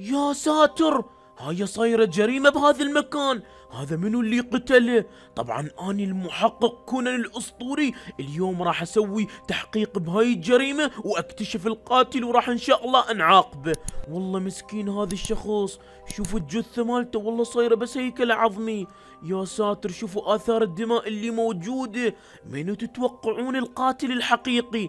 يا ساتر هاي صايرة جريمة بهذا المكان هذا منو اللي قتله طبعا أنا المحقق كونان الأسطوري اليوم راح أسوي تحقيق بهاي الجريمة وأكتشف القاتل وراح إن شاء الله أنعاقبه والله مسكين هذا الشخص شوفوا الجثة مالته والله صايرة بس هيكل عظمي يا ساتر شوفوا اثار الدماء اللي موجوده منو تتوقعون القاتل الحقيقي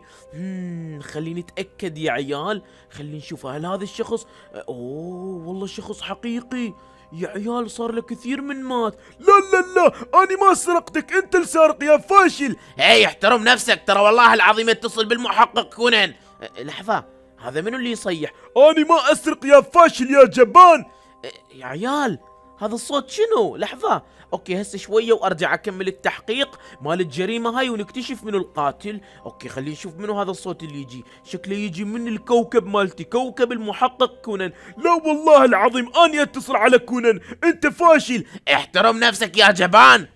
خليني نتاكد يا عيال خلينا نشوف هل هذا الشخص اوه والله شخص حقيقي يا عيال صار له كثير من مات لا لا لا انا ما سرقتك انت السارق يا فاشل هي احترم نفسك ترى والله العظيم اتصل بالمحقق كونان أه، لحظه هذا منو اللي يصيح انا ما اسرق يا فاشل يا جبان أه، يا عيال هذا الصوت شنو لحظة اوكي هسه شويه وارجع اكمل التحقيق مال الجريمه هاي ونكتشف منو القاتل اوكي خلينا نشوف منو هذا الصوت اللي يجي شكله يجي من الكوكب مالتي كوكب المحقق كونان لا والله العظيم اني اتصل على كونان انت فاشل احترم نفسك يا جبان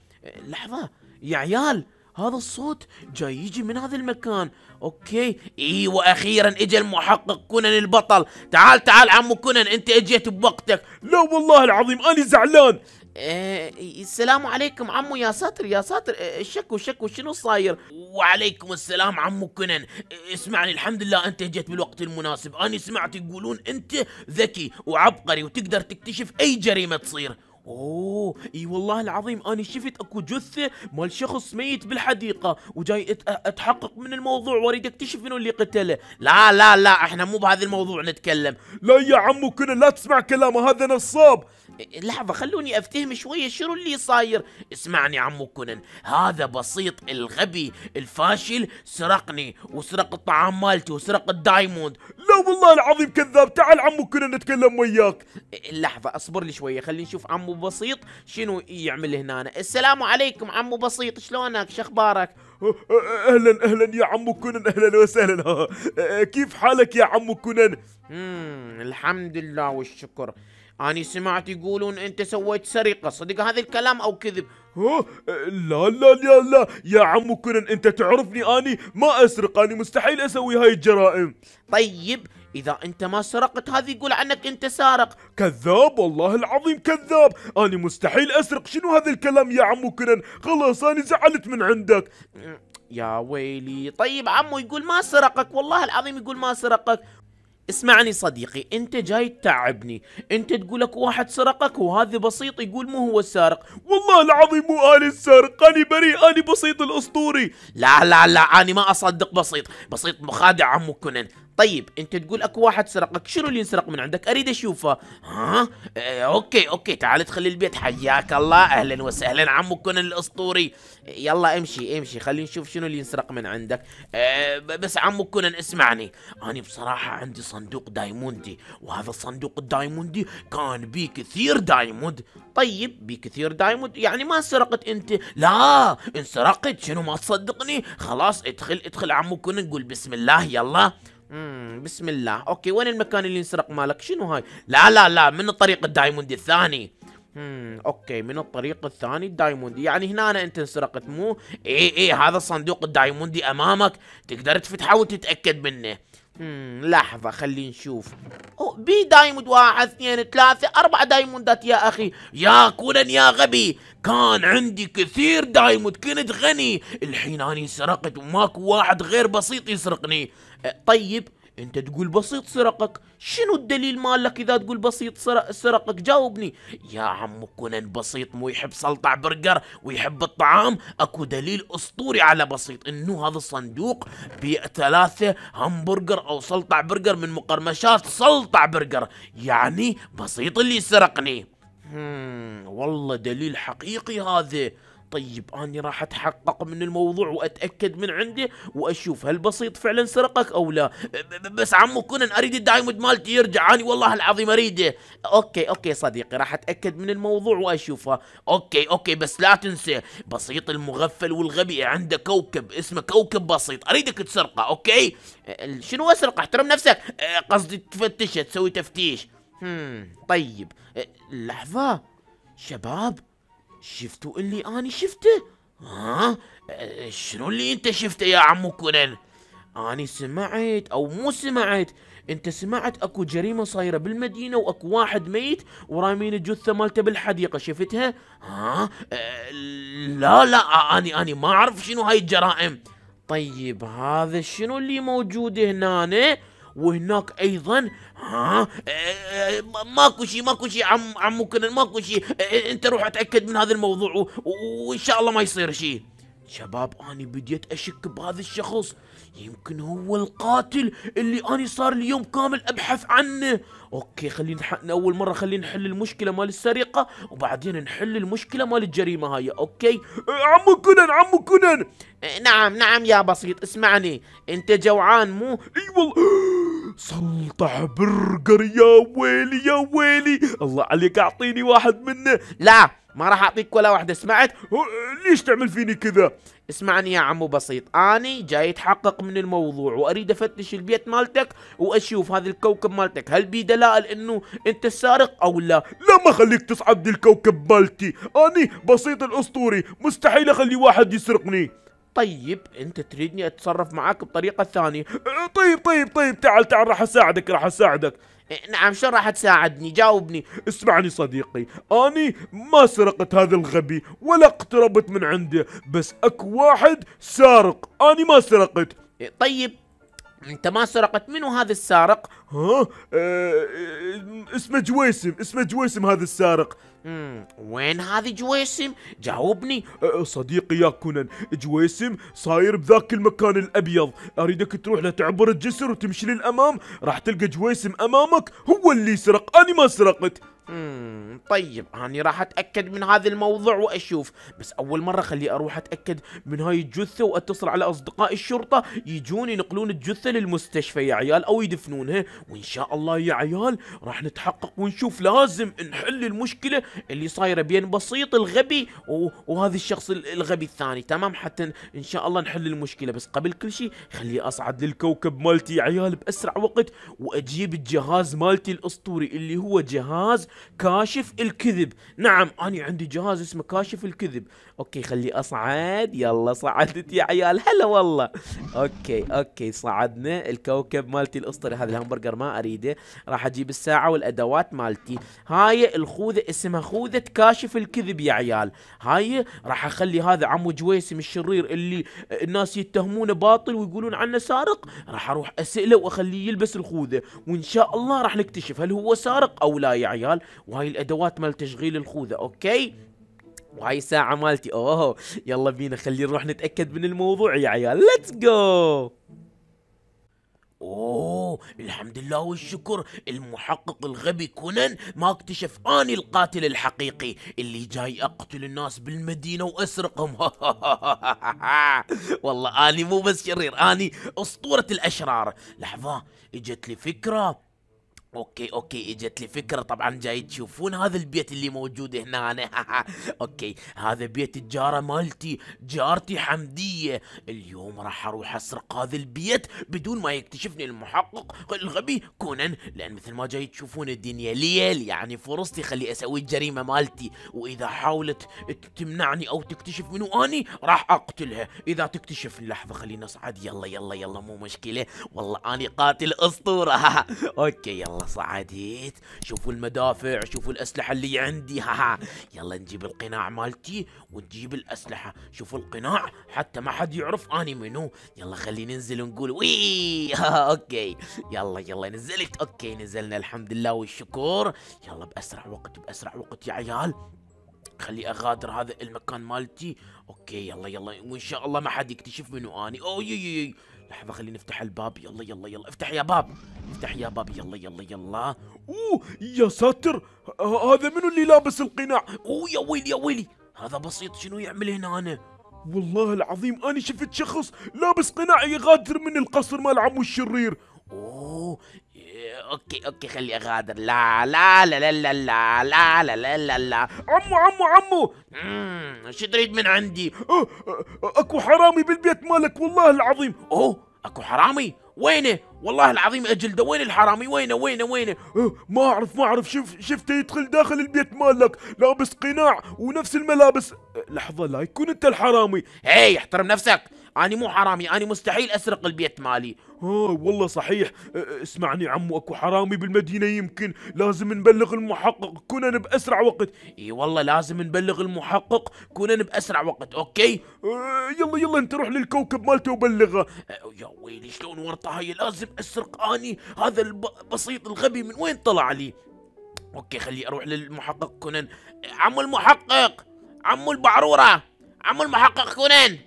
لحظه يا عيال هذا الصوت جاي يجي من هذا المكان اوكي ايوه اخيرا اجى المحقق كونان البطل تعال تعال عمو كونان انت اجيت بوقتك لا والله العظيم انا زعلان إيه السلام عليكم عمو يا ساتر يا ساتر إيه، إيه، شكو شكو شنو صاير وعليكم السلام عمو كنن إيه، اسمعني الحمد لله انت جيت بالوقت المناسب انا سمعت يقولون انت ذكي وعبقري وتقدر تكتشف اي جريمه تصير اوه اي والله العظيم انا شفت اكو جثه مال شخص ميت بالحديقه وجاي اتحقق من الموضوع واريد اكتشف منو اللي قتله لا لا لا احنا مو بهذا الموضوع نتكلم لا يا عمو كنا لا تسمع كلامه هذا نصاب لحظة خلوني أفتهم شوية شنو اللي صاير اسمعني عمو كونان هذا بسيط الغبي الفاشل سرقني وسرق الطعام مالتي وسرق الدايموند لا والله العظيم كذاب تعال عمو كونان نتكلم وياك لحظة أصبر لي شوية خلي نشوف عمو بسيط شنو يعمل هنا أنا. السلام عليكم عمو بسيط شلونك شخبارك اهلا اهلا يا عمو كونان اهلا وسهلا كيف حالك يا عمو كونان الحمد لله والشكر أني سمعت يقولون أنت سويت سرقة صدق هذا الكلام أو كذب ها لا لا لا لا يا عمو كنن أنت تعرفني أني ما أسرق أني مستحيل أسوي هاي الجرائم طيب إذا أنت ما سرقت هذه يقول عنك أنت سارق كذاب والله العظيم كذاب أنا مستحيل أسرق شنو هذا الكلام يا عمو كنن خلاص أنا زعلت من عندك يا ويلي طيب عمو يقول ما سرقك والله العظيم يقول ما سرقك اسمعني صديقي انت جاي تتعبني انت تقول لك واحد سرقك وهذا بسيط يقول مو هو السارق والله العظيم مو انا السارق انا بريء انا بسيط الاسطوري لا لا لا انا ما اصدق بسيط بسيط مخادع عمو كونان طيب انت تقول اكو واحد سرقك شنو اللي انسرق من عندك اريد اشوفه ها اه اوكي اوكي تعال ادخل البيت حياك الله اهلا وسهلا عمو عمكن الاسطوري يلا امشي امشي خلينا نشوف شنو اللي انسرق من عندك اه بس عمكن اسمعني انا بصراحه عندي صندوق دايموندي وهذا الصندوق الدايموندي كان بيه كثير دايموند طيب بيه كثير دايموند يعني ما سرقت انت لا انسرقت شنو ما تصدقني خلاص ادخل ادخل عمو عمكن قول بسم الله يلا بسم الله اوكي وين المكان اللي انسرق مالك شنو هاي لا لا لا من الطريق الدايموند الثاني امم اوكي من الطريق الثاني الدايموندي يعني هنا أنا انت انسرقت مو اي اي هذا الصندوق الدايموندي امامك تقدر تفتحه وتتاكد منه امم لحظة خلي نشوف او بي دايموند واحد اثنين ثلاثة أربعة دايموندات يا أخي يا كولن يا غبي كان عندي كثير دايموند كنت غني الحين اني سرقت وماكو واحد غير بسيط يسرقني أه، طيب انت تقول بسيط سرقك شنو الدليل مالك اذا تقول بسيط سرقك جاوبني يا عم كونان بسيط مو يحب سلطع برجر ويحب الطعام اكو دليل اسطوري على بسيط انه هذا الصندوق بيه ثلاثة همبرجر او سلطع برجر من مقرمشات سلطع برجر يعني بسيط اللي سرقني والله دليل حقيقي هذا طيب أنا راح أتحقق من الموضوع وأتأكد من عنده وأشوف هل بسيط فعلا سرقك أو لا بس عمو كونان أريد الدايموند مالتي يرجع أنا والله العظيم أريده أوكي أوكي صديقي راح أتأكد من الموضوع وأشوفه أوكي أوكي بس لا تنسى بسيط المغفل والغبي عنده كوكب اسمه كوكب بسيط أريدك تسرقه أوكي شنو أسرقه احترم نفسك قصدي تفتشه تسوي تفتيش هم طيب لحظة شباب شفتوا اللي أنا شفته؟ ها؟ شنو اللي أنت شفته يا عمو كونان؟ أنا سمعت أو مو سمعت أنت سمعت أكو جريمة صايرة بالمدينة وأكو واحد ميت ورامين الجثة مالته بالحديقة شفتها؟ ها؟ لا لا أني أني ما أعرف شنو هاي الجرائم طيب هذا شنو اللي موجود هنا؟ وهناك ايضا ها ماكو شيء ماكو شيء عم عمو كنن ماكو شيء انت روح اتاكد من هذا الموضوع وان شاء الله ما يصير شيء شباب اني بديت اشك بهذا الشخص يمكن هو القاتل اللي أنا صار لي يوم كامل أبحث عنه أوكي خلينا نحقنا أول مرة خلينا نحل المشكلة مال السرقة وبعدين نحل المشكلة مال الجريمة هاي أوكي عمو كونان عمو كونان إيه، نعم نعم يا بسيط اسمعني أنت جوعان مو اي والله سلطع برجر يا ويلي يا ويلي الله عليك اعطيني واحد منه لا ما راح اعطيك ولا واحده سمعت ليش تعمل فيني كذا اسمعني يا عمو بسيط اني جاي اتحقق من الموضوع واريد افتش البيت مالتك واشوف هذا الكوكب مالتك هل بيه دلائل انه انت السارق او لا لا ما خليك تصعد الكوكب مالتي اني بسيط الاسطوري مستحيل اخلي واحد يسرقني طيب انت تريدني اتصرف معاك بطريقه ثانيه طيب طيب طيب تعال تعال راح اساعدك راح اساعدك نعم شو راح تساعدني جاوبني اسمعني صديقي اني ما سرقت هذا الغبي ولا اقتربت من عنده بس اكو واحد سارق اني ما سرقت إيه، طيب انت ما سرقت منو هذا السارق ها أه, آه، اسمه جويسم اسمه جويسم هذا السارق وين هذه جويسم؟ جاوبني صديقي يا كونان جويسم صاير بذاك المكان الابيض اريدك تروح لتعبر الجسر وتمشي للامام راح تلقى جويسم امامك هو اللي سرق انا ما سرقت مم. Hmm، طيب أنا راح أتأكد من هذا الموضوع وأشوف بس أول مرة خلي أروح أتأكد من هاي الجثة وأتصل على أصدقاء الشرطة يجون ينقلون الجثة للمستشفى يا عيال أو يدفنونها وإن شاء الله يا عيال راح نتحقق ونشوف لازم نحل المشكلة اللي صايره بين بسيط الغبي وهذا الشخص الغبي الثاني تمام حتى ان شاء الله نحل المشكله بس قبل كل شيء خلي اصعد للكوكب مالتي يا عيال باسرع وقت واجيب الجهاز مالتي الاسطوري اللي هو جهاز كاشف الكذب نعم انا عندي جهاز اسمه كاشف الكذب اوكي خلي اصعد يلا صعدت يا عيال هلا والله اوكي اوكي صعدنا الكوكب مالتي الاسطوري هذا الهمبرجر ما اريده راح اجيب الساعه والادوات مالتي هاي الخوذه اسمها خوذة كاشف الكذب يا عيال هاي راح اخلي هذا عمو جويسم الشرير اللي الناس يتهمونه باطل ويقولون عنه سارق راح اروح اساله واخليه يلبس الخوذه وان شاء الله راح نكتشف هل هو سارق او لا يا عيال وهاي الادوات مال تشغيل الخوذه اوكي وهاي ساعة مالتي اوه يلا بينا خلينا نروح نتأكد من الموضوع يا عيال ليتس جو أوه الحمد لله والشكر المحقق الغبي كونان ما اكتشف أني القاتل الحقيقي اللي جاي أقتل الناس بالمدينة وأسرقهم والله أني مو بس شرير أني أسطورة الأشرار لحظة اجت لي فكرة اوكي اوكي اجت لي فكره طبعا جاي تشوفون هذا البيت اللي موجود هنا أنا. اوكي هذا بيت الجاره مالتي جارتي حمديه اليوم راح اروح اسرق هذا البيت بدون ما يكتشفني المحقق الغبي كونان لان مثل ما جاي تشوفون الدنيا ليل يعني فرصتي خلي اسوي الجريمه مالتي واذا حاولت تمنعني او تكتشف منو اني راح اقتلها اذا تكتشف اللحظه خلينا نصعد يلا يلا يلا مو مشكله والله اني قاتل اسطوره اوكي يلا صعديت شوفوا المدافع شوفوا الأسلحة اللي عندي ها يلا نجيب القناع مالتي ونجيب الأسلحة شوفوا القناع حتى ما حد يعرف أني منو يلا خلي ننزل ونقول وي أوكي يلا يلا نزلت أوكي نزلنا الحمد لله والشكر يلا بأسرع وقت بأسرع وقت يا عيال خلي اغادر هذا المكان مالتي اوكي يلا يلا وان شاء الله ما حد يكتشف منو اني اوه يي يي لحظة خليني افتح الباب يلا يلا يلا افتح يا باب افتح يا باب يلا يلا يلا اوه يا ساتر هذا منو اللي لابس القناع اوه يا ويلي يا ويلي هذا بسيط شنو يعمل هنا انا والله العظيم انا شفت شخص لابس قناع يغادر من القصر مال عمو الشرير اوه اوكي اوكي خلي اغادر لا لا لا لا لا لا لا لا لا لا لا عمو عمو عمو شو تريد من عندي اكو حرامي بالبيت مالك والله العظيم اوه اكو حرامي وينه والله العظيم اجلده وين الحرامي وينه وينه وينه ما اعرف ما اعرف شف شفته يدخل داخل البيت مالك لابس قناع ونفس الملابس لحظه لا يكون انت الحرامي هي احترم نفسك أنا مو حرامي أنا مستحيل أسرق البيت مالي اه والله صحيح أه، أه، اسمعني عمو أكو حرامي بالمدينة يمكن لازم نبلغ المحقق كونان بأسرع وقت إي والله لازم نبلغ المحقق كونان بأسرع وقت أوكي اه يلا يلا أنت روح للكوكب مالته وبلغه اه يا ويلي شلون ورطة هاي لازم أسرق أني هذا البسيط الغبي من وين طلع لي اوكي خلي اروح للمحقق كونان أه، عمو المحقق عمو البعروره عمو المحقق كونان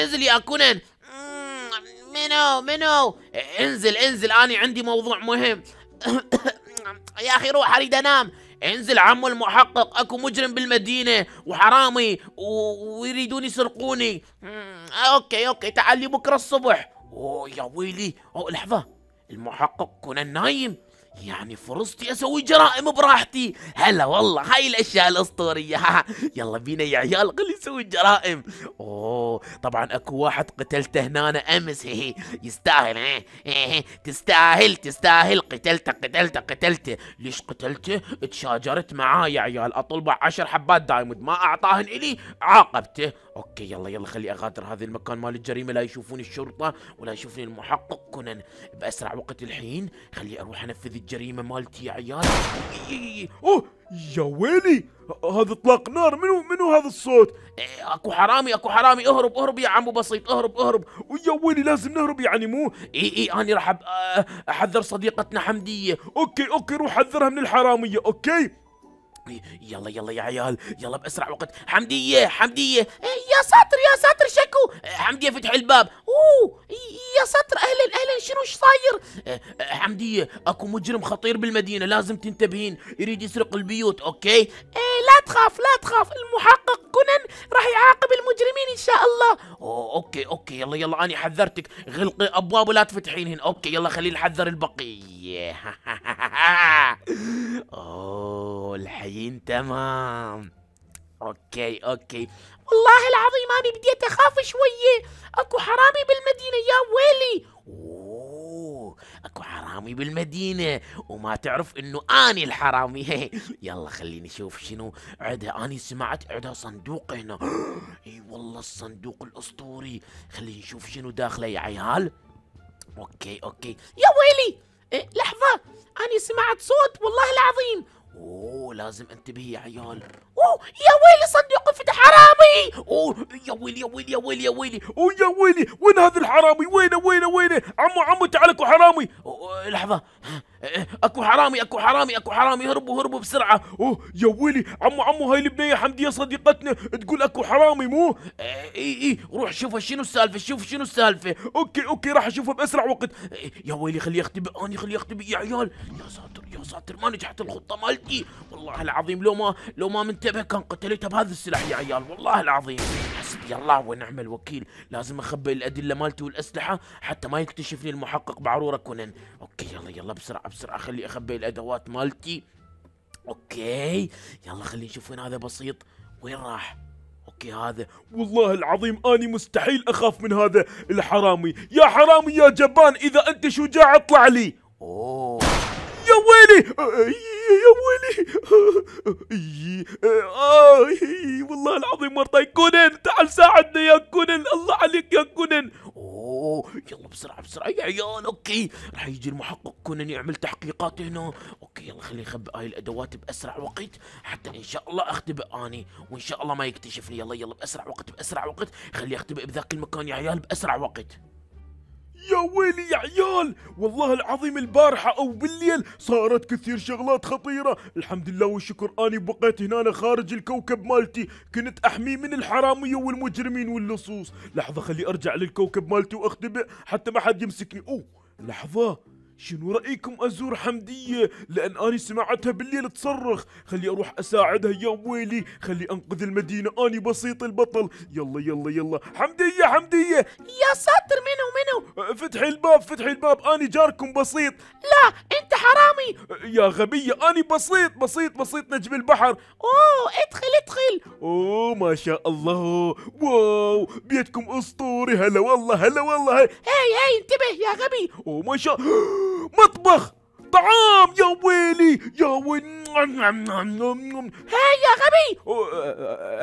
انزل يا كونان منو منو انزل انزل اني عندي موضوع مهم يا اخي روح اريد انام انزل عمو المحقق اكو مجرم بالمدينة وحرامي ويريدون يسرقوني اوكي اوكي تعال لي بكرة الصبح اوه يا ويلي اوه لحظة المحقق كونان نايم يعني فرصتي اسوي جرائم براحتي هلا والله هاي الاشياء الاسطوريه يلا بينا يا عيال خلي نسوي الجرائم اوه طبعا اكو واحد قتلته هنا أنا امس يستاهل إيه، تستاهل تستاهل قتلته قتلته قتلته ليش قتلته تشاجرت معاه يا عيال اطلبه عشر حبات دايموند ما اعطاهن الي عاقبته اوكي يلا يلا خلي اغادر هذا المكان مال الجريمه لا يشوفوني الشرطه ولا يشوفني المحقق كونان باسرع وقت الحين خلي اروح انفذ الجريمه مالتي يا عيال اوه يا ويلي هذا اطلاق نار منو منو هذا الصوت إيه، اكو حرامي اكو حرامي اهرب اهرب يا عمو بسيط اهرب اهرب ويا ويلي لازم نهرب يعني مو اي اي انا راح احذر صديقتنا حمديه اوكي اوكي روح حذرها من الحراميه اوكي إيه، يلا يلا يا عيال يلا باسرع وقت حمديه حمديه إيه، يا ساتر يا ساتر شكو إيه، حمديه فتح الباب اوه يا ساتر اهلا اهلا شنو ايش صاير أه حمدية اكو مجرم خطير بالمدينة لازم تنتبهين يريد يسرق البيوت اوكي ايه لا تخاف لا تخاف المحقق كونان راح يعاقب المجرمين ان شاء الله أوه اوكي اوكي يلا يلا اني حذرتك غلقي ابواب ولا تفتحينهن اوكي يلا خلينا نحذر البقية اوه الحين تمام اوكي اوكي والله العظيم انا بديت اخاف شويه اكو حرامي بالمدينه يا ويلي اوه اكو حرامي بالمدينه وما تعرف انه اني الحرامي يلا خليني اشوف شنو عدا اني سمعت عدا صندوق هنا اي والله الصندوق الاسطوري خليني نشوف شنو داخله يا عيال اوكي اوكي يا ويلي إيه لحظه اني سمعت صوت والله العظيم اوه لازم انتبه يا عيال Oh, yeah, well, Sunday ده حرامي أوه يا ويلي يا ويلي يا ويلي يا ويلي أوه يا ويلي وين هذا الحرامي وينه وينه وينه عمو عمو تعال اكو حرامي لحظة أه، اكو حرامي اكو حرامي اكو حرامي هربوا هربوا بسرعة أوه يا ويلي عمو عمو هاي البنية حمدية صديقتنا تقول اكو حرامي مو أه، اي اي روح شوفها شنو السالفة شوف شنو السالفة اوكي اوكي راح اشوفها باسرع وقت أه، يا ويلي خليه يختبئ اني خليه يختبئ يا عيال يا ساتر يا ساتر ما نجحت الخطة مالتي والله العظيم لو ما لو ما منتبه كان قتلتها بهذا السلاح يا عيال والله العظيم حسبي الله ونعم الوكيل لازم اخبي الادله مالتي والاسلحه حتى ما يكتشفني المحقق بعروره كونان اوكي يلا يلا بسرعه بسرعه خلي اخبي الادوات مالتي اوكي يلا خلي نشوف وين هذا بسيط وين راح اوكي هذا والله العظيم اني مستحيل اخاف من هذا الحرامي يا حرامي يا جبان اذا انت شجاع اطلع لي اوه يا ويلي أه، أه، يا ويلي اي آه، آه، آه، والله العظيم مرضى كونن تعال ساعدنا يا كونن الله عليك يا كونن اوه يلا بسرعه بسرعه يا عيال اوكي راح يجي المحقق كونن يعمل تحقيقات هنا اوكي يلا خليه يخبئ هاي الادوات باسرع وقت حتى ان شاء الله اختبئ اني وان شاء الله ما يكتشفني يلا يلا باسرع وقت باسرع وقت خليه اختبئ بذاك المكان يا عيال باسرع وقت يا ويلي يا عيال والله العظيم البارحة أو بالليل صارت كثير شغلات خطيرة الحمد لله والشكر أني بقيت هنا خارج الكوكب مالتي كنت أحميه من الحرامية والمجرمين واللصوص لحظة خلي أرجع للكوكب مالتي وأختبئ حتى ما حد يمسكني أوه لحظة شنو رأيكم أزور حمدية لأن أني سمعتها بالليل تصرخ خلي أروح أساعدها يا ويلي خلي أنقذ المدينة أني بسيط البطل يلا يلا يلا حمدية حمدية يا ساتر منو منو أه، فتحي الباب فتحي الباب أني جاركم بسيط لا أنت حرامي أه، يا غبية أني بسيط بسيط بسيط نجم البحر أوه ادخل ادخل أوه ما شاء الله واو بيتكم أسطوري هلا والله هلا والله هاي هاي انتبه يا غبي أوه ما شاء الله! مطبخ طعام يا ويلي يا ويلي ها يا غبي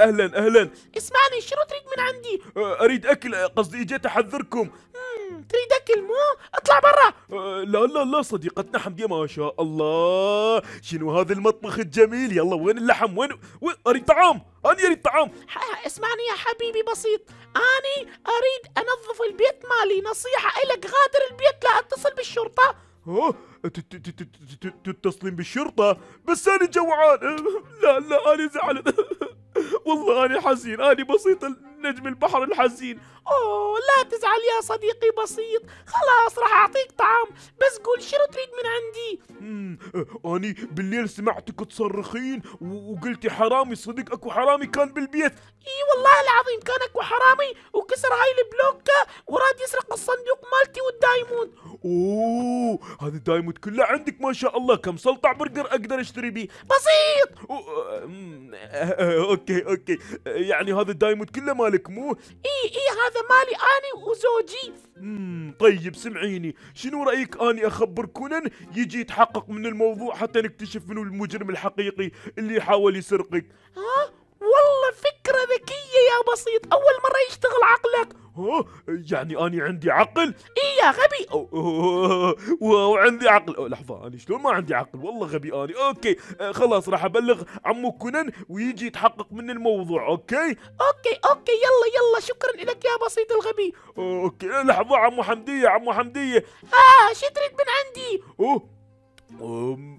اهلا اهلا اسمعني شنو تريد من عندي اريد اكل قصدي اجيت احذركم تريد اكل مو اطلع برا لا لا لا صديقتنا حمدية ما شاء الله شنو هذا المطبخ الجميل يلا وين اللحم وين, وين اريد طعام انا اريد طعام اسمعني يا حبيبي بسيط اني اريد انظف البيت مالي نصيحة الك غادر البيت لا اتصل بالشرطة تتصلين بالشرطة بس أنا جوعان لا لا أنا زعلان والله أنا حزين أنا بسيط نجم البحر الحزين أوه لا تزعل يا صديقي بسيط خلاص راح أعطيك طعام بس قول شنو تريد من عندي أه، أني بالليل سمعتك تصرخين وقلتي حرامي صديق أكو حرامي كان بالبيت إي والله العظيم كان أكو حرامي وكسر هاي البلوكة وراد يسرق الصندوق مالتي والدايموند أوه هذا الدايموند كله عندك ما شاء الله كم سلطع برجر أقدر أشتري بيه بسيط أه، أه، أوكي أوكي يعني هذا الدايموند كله مالك مو إي إي هذا مالي أنا وزوجي مم طيب سمعيني شنو رأيك أني أخبر كونان يجي يتحقق من الموضوع حتى نكتشف منو المجرم الحقيقي اللي حاول يسرقك ها والله فكرة ذكية يا بسيط أول مرة يشتغل عقلك يعني أنا عندي عقل؟ إيه يا غبي أوه أوه وعندي عقل لحظة أنا شلون ما عندي عقل والله غبي أنا أوكي أه، خلاص راح أبلغ عمو كونان ويجي يتحقق من الموضوع أوكي؟ أوكي أوكي يلا يلا شكرا لك يا بسيط الغبي أوكي لحظة عمو حمدية عمو حمدية آه شو تريد من عندي أوه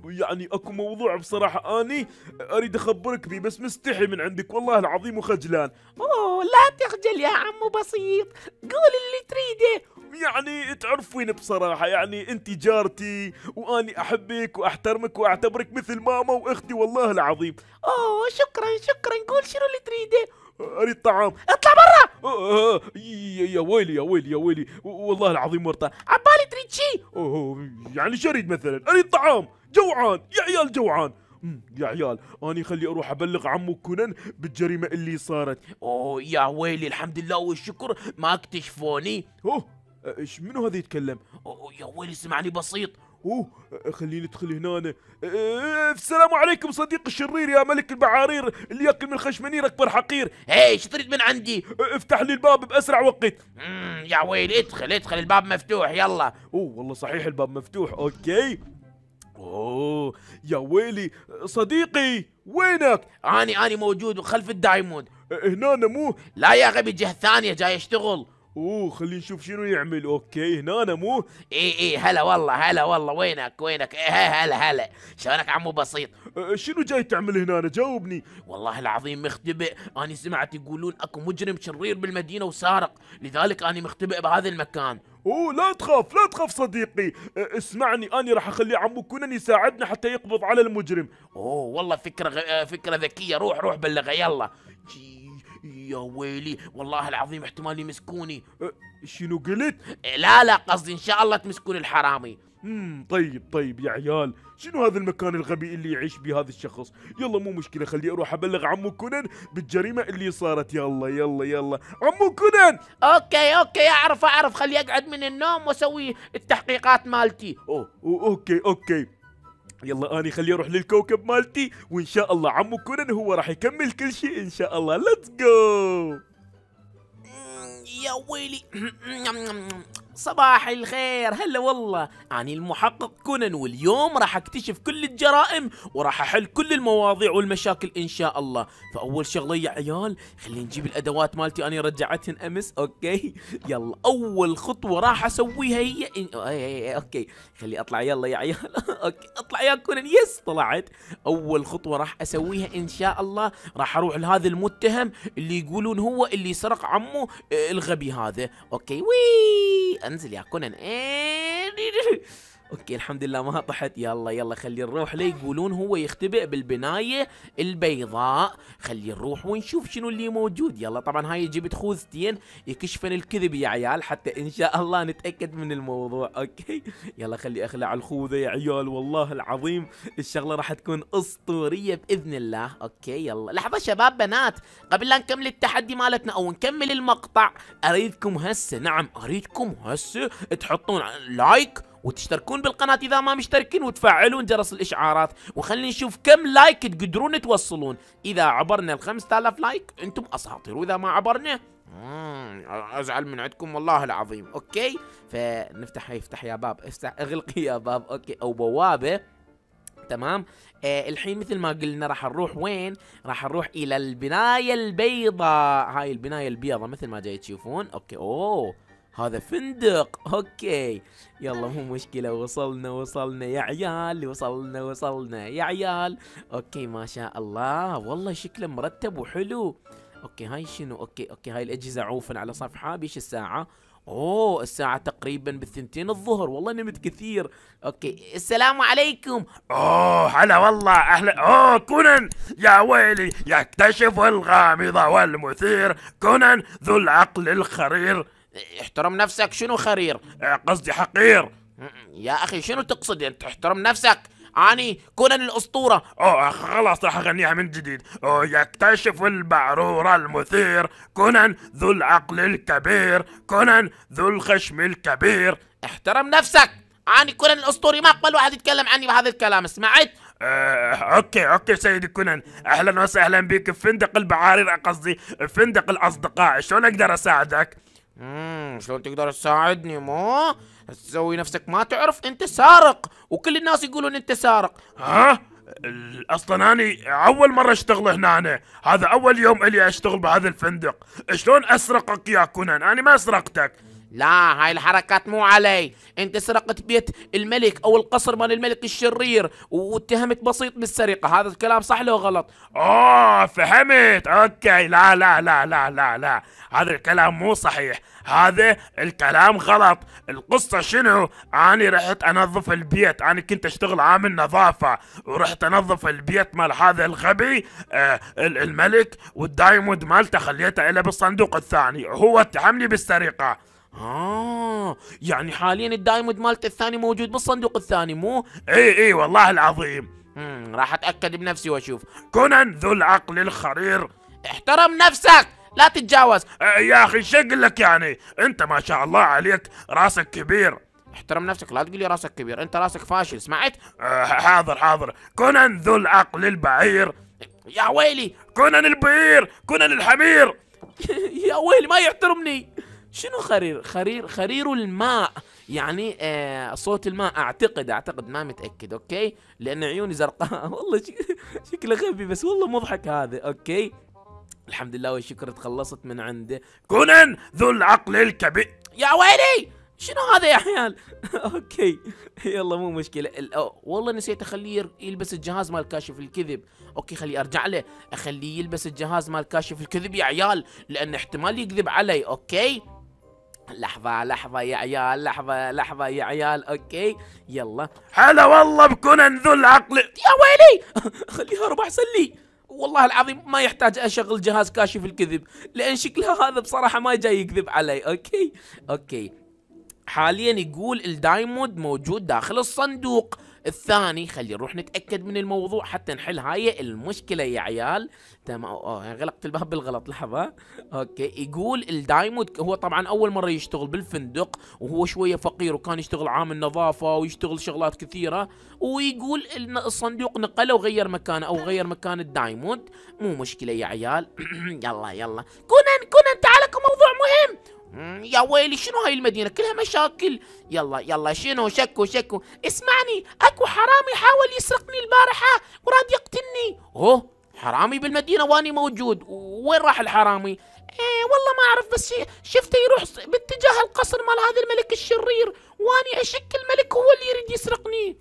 يعني اكو موضوع بصراحة اني اريد اخبرك بيه بس مستحي من عندك والله العظيم وخجلان اوه لا تخجل يا عمو بسيط قول اللي تريده يعني تعرفين بصراحة يعني انت جارتي واني احبك واحترمك واعتبرك مثل ماما واختي والله العظيم اوه شكرا شكرا قول شنو اللي تريده اريد طعام اطلع برا أه، أه، أه. يا ويلي يا ويلي يا ويلي والله العظيم ورطه عبالي تريد شيء يعني شريد مثلا اريد طعام جوعان يا عيال جوعان يا عيال اني خلي اروح ابلغ عمو كونان بالجريمه اللي صارت اوه يا ويلي الحمد لله والشكر ما اكتشفوني اوه ايش منو هذا يتكلم اوه يا ويلي سمعني بسيط اوه خليني ادخل هنا أنا. أه، السلام عليكم صديقي الشرير يا ملك البعارير اللي ياكل من خشم منير اكبر حقير هي إيه، شو تريد من عندي أه، افتح لي الباب باسرع وقت امم يا ويلي ادخل ادخل الباب مفتوح يلا اوه والله صحيح الباب مفتوح اوكي اوه يا ويلي صديقي وينك اني اني موجود خلف الدايموند أه، هنا مو لا يا غبي جهه ثانيه جاي اشتغل اوه خلي نشوف شنو يعمل اوكي هنا أنا مو اي اي هلا والله هلا والله وينك وينك إيه هلا هلا شلونك عمو بسيط أه شنو جاي تعمل هنا أنا جاوبني والله العظيم مختبئ انا سمعت يقولون اكو مجرم شرير بالمدينه وسارق لذلك انا مختبئ بهذا المكان اوه لا تخاف لا تخاف صديقي أه، اسمعني انا راح اخلي عمو كونن يساعدنا حتى يقبض على المجرم اوه والله فكره غ... أه، فكره ذكيه روح روح بلغه يلا جي يا ويلي والله العظيم احتمال يمسكوني أه، شنو قلت؟ أه، لا لا قصدي ان شاء الله تمسكون الحرامي امم طيب طيب يا عيال شنو هذا المكان الغبي اللي يعيش به هذا الشخص يلا مو مشكله خلي اروح ابلغ عمو كونان بالجريمه اللي صارت يلا يلا يلا عمو كونان اوكي اوكي اعرف اعرف خلي اقعد من النوم واسوي التحقيقات مالتي اوه اوكي اوكي يلا اني خليه اروح للكوكب مالتي وان شاء الله عمو كونان هو راح يكمل كل شيء ان شاء الله ليتس جو يا ويلي نعم، نعم، نعم. صباح الخير هلا والله أنا المحقق كونان واليوم راح أكتشف كل الجرائم وراح أحل كل المواضيع والمشاكل إن شاء الله فأول شغلة يا عيال خلينا نجيب الأدوات مالتي أنا رجعتهن أمس أوكي يلا أول خطوة راح أسويها هي إن... أوكي خلي أطلع يلا يا عيال أوكي أطلع يا كونان يس طلعت أول خطوة راح أسويها إن شاء الله راح أروح لهذا المتهم اللي يقولون هو اللي سرق عمه آه، الغبي هذا أوكي وي انزل يا كونان اوكي الحمد لله ما طحت يلا يلا خلي نروح لي يقولون هو يختبئ بالبنايه البيضاء خلي نروح ونشوف شنو اللي موجود يلا طبعا هاي جبت خوذتين يكشفن الكذب يا عيال حتى ان شاء الله نتاكد من الموضوع اوكي يلا خلي اخلع الخوذه يا عيال والله العظيم الشغله راح تكون اسطوريه باذن الله اوكي يلا لحظه شباب بنات قبل لا نكمل التحدي مالتنا او نكمل المقطع اريدكم هسه نعم اريدكم هسه تحطون لايك وتشتركون بالقناة إذا ما مشتركين وتفعلون جرس الإشعارات وخلينا نشوف كم لايك تقدرون توصلون إذا عبرنا ال 5000 لايك أنتم أساطير وإذا ما عبرنا ازعل من عندكم والله العظيم اوكي فنفتح يفتح يا باب افتح اغلق يا باب اوكي او بوابه تمام آه الحين مثل ما قلنا راح نروح وين راح نروح الى البنايه البيضاء هاي البنايه البيضاء مثل ما جاي تشوفون اوكي اوه هذا فندق اوكي يلا مو مشكلة وصلنا وصلنا يا عيال وصلنا وصلنا يا عيال اوكي ما شاء الله والله شكله مرتب وحلو اوكي هاي شنو اوكي اوكي هاي الاجهزة عوفا على صفحة بيش الساعة اوه الساعة تقريبا بالثنتين الظهر والله نمت كثير اوكي السلام عليكم اوه هلا والله اهلا اوه كونان يا ويلي يكتشف الغامض والمثير كونان ذو العقل الخرير احترم نفسك شنو خرير آه، قصدي حقير يا اخي شنو تقصد انت احترم نفسك اني كونان الاسطوره اوه خلاص راح اغنيها من جديد اوه يكتشف البعرور المثير كونان ذو العقل الكبير كونان ذو الخشم الكبير احترم نفسك اني كونان الاسطوري ما اقبل واحد يتكلم عني بهذا الكلام سمعت آه، اوكي اوكي سيدي كونان اهلا وسهلا بك في فندق البعارير قصدي فندق الاصدقاء شلون اقدر اساعدك اممم شلون تقدر تساعدني ما تسوي نفسك ما تعرف انت سارق وكل الناس يقولون انت سارق ها اصلا اني اول مره اشتغل هنا أنا. هذا اول يوم الي اشتغل بهذا الفندق شلون اسرقك يا كونان انا ما سرقتك لا هاي الحركات مو علي انت سرقت بيت الملك او القصر مال الملك الشرير واتهمت بسيط بالسرقه هذا الكلام صح لو غلط اه فهمت اوكي لا لا لا لا لا لا هذا الكلام مو صحيح هذا الكلام غلط القصة شنو أنا رحت أنظف البيت أنا كنت أشتغل عامل نظافة ورحت أنظف البيت مال هذا الغبي آه الملك والدايمود مالته خليته إلى بالصندوق الثاني هو اتهمني بالسرقة آه يعني حاليا الدايمود مالته الثاني موجود بالصندوق الثاني مو؟ إي إي والله العظيم راح أتأكد بنفسي وأشوف كونان ذو العقل الخرير احترم نفسك لا تتجاوز إيه يا اخي لك يعني انت ما شاء الله عليك راسك كبير احترم نفسك لا تقول لي راسك كبير انت راسك فاشل سمعت آه حاضر حاضر كونان ذو العقل البعير يا ويلي كونان البعير كونان الحمير يا ويلي ما يحترمني شنو خرير خرير خرير الماء يعني آه صوت الماء اعتقد اعتقد ما متاكد اوكي لان عيوني زرقاء والله شكله غبي بس والله مضحك هذا اوكي الحمد لله والشكر تخلصت من عنده كونان ذو العقل الكبير يا ويلي شنو هذا يا عيال اوكي يلا مو مشكله والله نسيت اخليه يلبس الجهاز مال كاشف الكذب اوكي خليه ارجع له اخليه يلبس الجهاز مال كاشف الكذب يا عيال لان احتمال يكذب علي اوكي لحظة لحظة يا عيال لحظة لحظة يا عيال اوكي يلا هلا والله بكونن ذو العقل يا ويلي خليها اربع سلي والله العظيم ما يحتاج اشغل جهاز كاشف الكذب لان شكله هذا بصراحه ما جاي يكذب علي اوكي اوكي حاليا يقول الدايمود موجود داخل الصندوق الثاني خلي نروح نتاكد من الموضوع حتى نحل هاي المشكله يا عيال تمام اوه غلقت الباب بالغلط لحظه اوكي يقول الدايمود هو طبعا اول مره يشتغل بالفندق وهو شويه فقير وكان يشتغل عامل نظافه ويشتغل شغلات كثيره ويقول ان الصندوق نقله وغير مكانه او غير مكان الدايمود مو مشكله يا عيال يلا يلا كونان كونان تعال موضوع مهم يا ويلي شنو هاي المدينة كلها مشاكل يلا يلا شنو شكو شكو اسمعني اكو حرامي حاول يسرقني البارحة وراد يقتلني اوه حرامي بالمدينة واني موجود وين راح الحرامي ايه والله ما اعرف بس شفته يروح باتجاه القصر مال هذا الملك الشرير واني اشك الملك هو اللي يريد يسرقني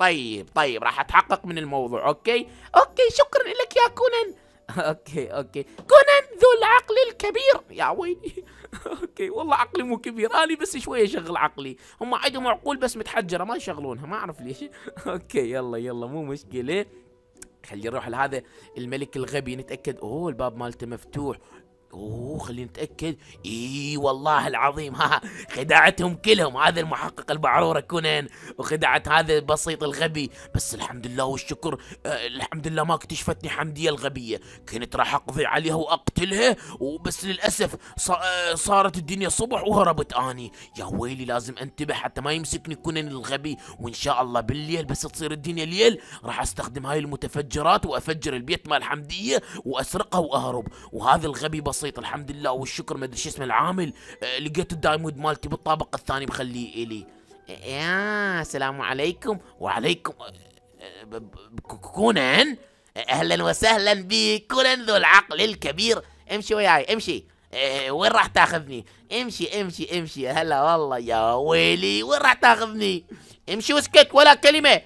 طيب طيب راح اتحقق من الموضوع اوكي اوكي شكرا لك يا كونن اوكي اوكي كونان ذو العقل الكبير يا ويلي اوكي والله عقلي مو كبير انا بس شويه شغل عقلي هم عندهم عقول بس متحجره ما يشغلونها ما اعرف ليش اوكي يلا يلا مو مشكله خلي نروح لهذا الملك الغبي نتاكد اوه الباب مالته مفتوح اوه خليني اتاكد اي والله العظيم ها خدعتهم كلهم هذا المحقق البعروره كونان وخدعت هذا البسيط الغبي بس الحمد لله والشكر آه الحمد لله ما اكتشفتني حمديه الغبيه كنت راح اقضي عليها واقتلها وبس للاسف أه، صارت الدنيا صبح وهربت اني يا ويلي لازم انتبه حتى ما يمسكني كونان الغبي وان شاء الله بالليل بس تصير الدنيا ليل راح استخدم هاي المتفجرات وافجر البيت مال حمديه واسرقها واهرب وهذا الغبي بس بسيط الحمد لله والشكر ما ادري شو اسمه العامل آه، لقيت الدايمود مالتي بالطابق الثاني مخليه الي يا سلام عليكم وعليكم آه، آه، كونان اهلا وسهلا بك كونان ذو العقل الكبير امشي وياي امشي وين راح تاخذني امشي امشي امشي هلا والله يا ويلي وين راح تاخذني امشي واسكت ولا كلمه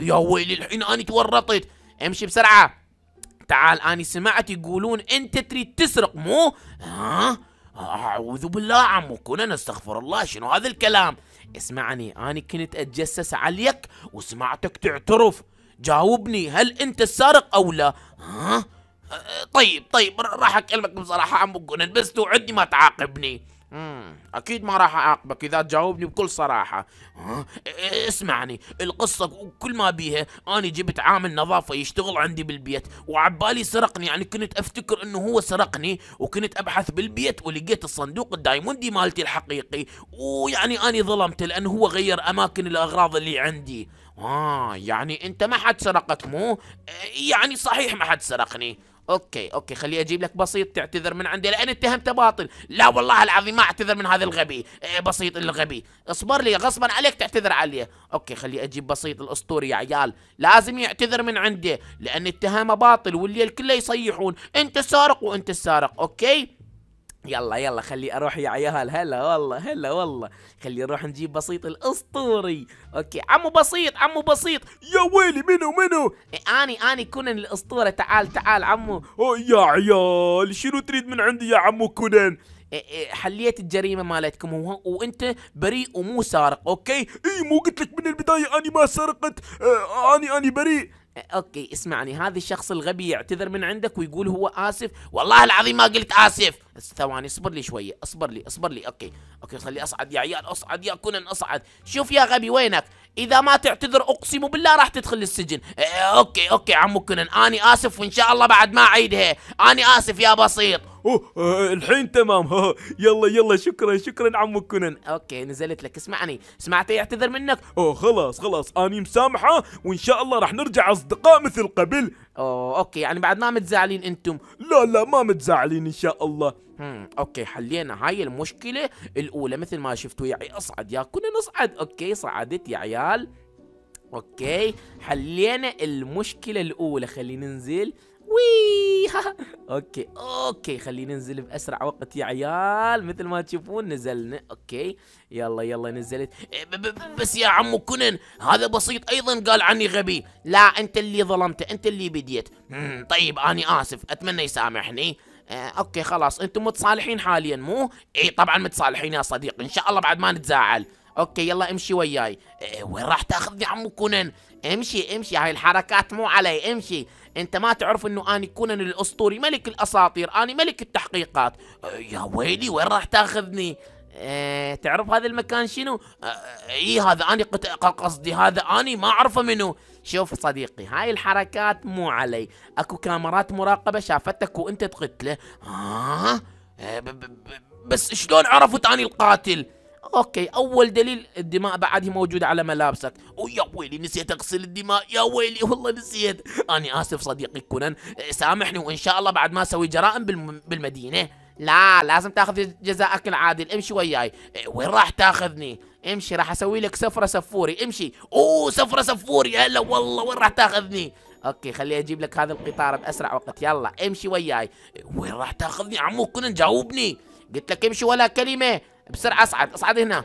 يا ويلي الحين انا تورطت امشي بسرعه تعال أنا سمعت يقولون أنت تريد تسرق مو؟ ها؟ أعوذ بالله عمو كنا نستغفر الله شنو هذا الكلام؟ اسمعني أنا كنت أتجسس عليك وسمعتك تعترف جاوبني هل أنت السارق أو لا؟ ها؟ أه، طيب طيب راح أكلمك بصراحة عمو كنا بس توعدني ما تعاقبني مم. اكيد ما راح اعاقبك اذا تجاوبني بكل صراحه ها؟ إيه، إيه، اسمعني القصه كل ما بيها أنا جبت عامل نظافه يشتغل عندي بالبيت وعبالي سرقني يعني كنت افتكر انه هو سرقني وكنت ابحث بالبيت ولقيت الصندوق الدايموندي مالتي الحقيقي ويعني اني ظلمته لانه هو غير اماكن الاغراض اللي عندي اه يعني انت ما حد سرقك مو إيه، يعني صحيح ما حد سرقني اوكي اوكي خلي اجيب لك بسيط تعتذر من عندي لان اتهمته باطل لا والله العظيم ما اعتذر من هذا الغبي إيه، بسيط الغبي اصبر لي غصبا عليك تعتذر عليه اوكي خلي اجيب بسيط الاسطوري يا عيال لازم يعتذر من عندي لان اتهامه باطل واللي الكل يصيحون انت السارق وانت السارق اوكي يلا يلا خلي اروح يا عيال هلا والله هلا والله خلي نروح نجيب بسيط الاسطوري اوكي عمو بسيط عمو بسيط يا ويلي منو منو إيه، اني اني كونان الاسطوره تعال تعال عمو أو يا عيال شنو تريد من عندي يا عمو كونان إيه، إيه، حليت الجريمة مالتكم وانت بريء ومو سارق اوكي اي مو قلت لك من البداية اني ما سرقت آه اني اني بريء اوكي اسمعني هذا الشخص الغبي يعتذر من عندك ويقول هو اسف والله العظيم ما قلت اسف ثواني اصبر لي شويه اصبر لي اصبر لي اوكي اوكي خلي اصعد يا عيال اصعد يا كنن اصعد شوف يا غبي وينك اذا ما تعتذر اقسم بالله راح تدخل السجن إيه، اوكي اوكي عمو كنن اني اسف وان شاء الله بعد ما اعيدها اني اسف يا بسيط اوه أوه الحين تمام ها يلا يلا شكرا شكرا عمو كنن اوكي نزلت لك اسمعني سمعت يعتذر منك اوه خلاص خلاص اني مسامحه وان شاء الله راح نرجع اصدقاء مثل قبل اوه اوكي يعني بعد ما متزعلين انتم لا لا ما متزعلين ان شاء الله اوكي حلينا هاي المشكلة الاولى مثل ما شفتوا يعني اصعد يا كنا نصعد اوكي صعدت يا عيال اوكي حلينا المشكلة الاولى خلينا ننزل وي اوكي اوكي خلينا ننزل باسرع وقت يا عيال مثل ما تشوفون نزلنا اوكي يلا يلا نزلت إيه، بس يا عمو كنن هذا بسيط ايضا قال عني غبي لا انت اللي ظلمته انت اللي بديت طيب انا اسف اتمنى يسامحني آه اوكي خلاص انتم متصالحين حاليا مو اي طبعا متصالحين يا صديقي ان شاء الله بعد ما نتزاعل اوكي يلا امشي وياي آه وين راح تاخذني عمو كونان امشي امشي هاي الحركات مو علي امشي انت ما تعرف انه اني كونان الاسطوري ملك الاساطير اني ملك التحقيقات آه يا ويلي وين راح تاخذني إيه تعرف هذا المكان شنو آه، اي هذا اني قصدي هذا اني ما اعرفه منو شوف صديقي هاي الحركات مو علي اكو كاميرات مراقبة شافتك وانت تقتله ها آه؟ آه، بس شلون عرفوا تاني القاتل اوكي اول دليل الدماء بعد موجوده على ملابسك ويا ويلي نسيت اغسل الدماء يا ويلي والله نسيت اني اسف صديقي كونان سامحني وان شاء الله بعد ما اسوي جرائم بالمدينه لا لازم تاخذ جزاءك العادل امشي وياي وين راح تاخذني امشي راح اسوي لك سفره سفوري امشي اوه سفره سفوري هلا والله وين راح تاخذني اوكي خليني اجيب لك هذا القطار باسرع وقت يلا امشي وياي وين راح تاخذني عمو كن جاوبني قلت لك امشي ولا كلمه بسرعه اصعد اصعد هنا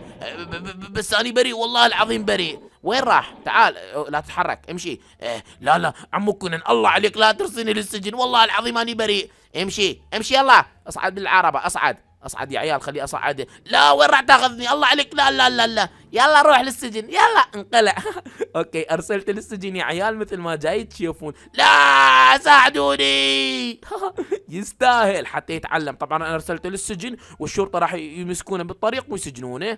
بس انا بريء والله العظيم بريء وين راح تعال لا تتحرك امشي أه، لا لا عمو كونان الله عليك لا ترسلني للسجن والله العظيم اني بريء امشي امشي يلا اصعد بالعربه اصعد اصعد يا عيال خليه اصعد لا وين راح تاخذني الله عليك لا لا لا لا يلا روح للسجن يلا انقلع اوكي ارسلت للسجن يا عيال مثل ما جاي تشوفون لا ساعدوني يستاهل حتى يتعلم طبعا انا ارسلته للسجن والشرطه راح يمسكونه بالطريق ويسجنونه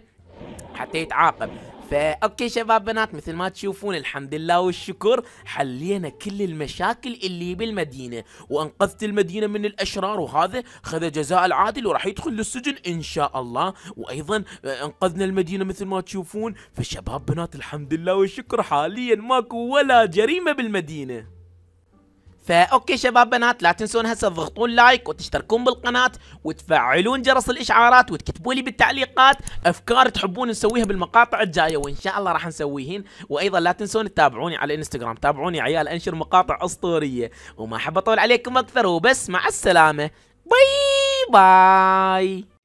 حتى يتعاقب فا اوكي شباب بنات مثل ما تشوفون الحمد لله والشكر حلينا كل المشاكل اللي بالمدينه وانقذت المدينه من الاشرار وهذا خذ جزاء العادل وراح يدخل للسجن ان شاء الله وايضا آه، انقذنا المدينه مثل ما تشوفون فشباب بنات الحمد لله والشكر حاليا ماكو ولا جريمه بالمدينه فاوكي شباب بنات لا تنسون هسه تضغطون لايك وتشتركون بالقناه وتفعلون جرس الاشعارات وتكتبوا لي بالتعليقات افكار تحبون نسويها بالمقاطع الجايه وان شاء الله راح نسويهن وايضا لا تنسون تتابعوني على الانستغرام تابعوني عيال انشر مقاطع اسطوريه وما احب اطول عليكم اكثر وبس مع السلامه باي باي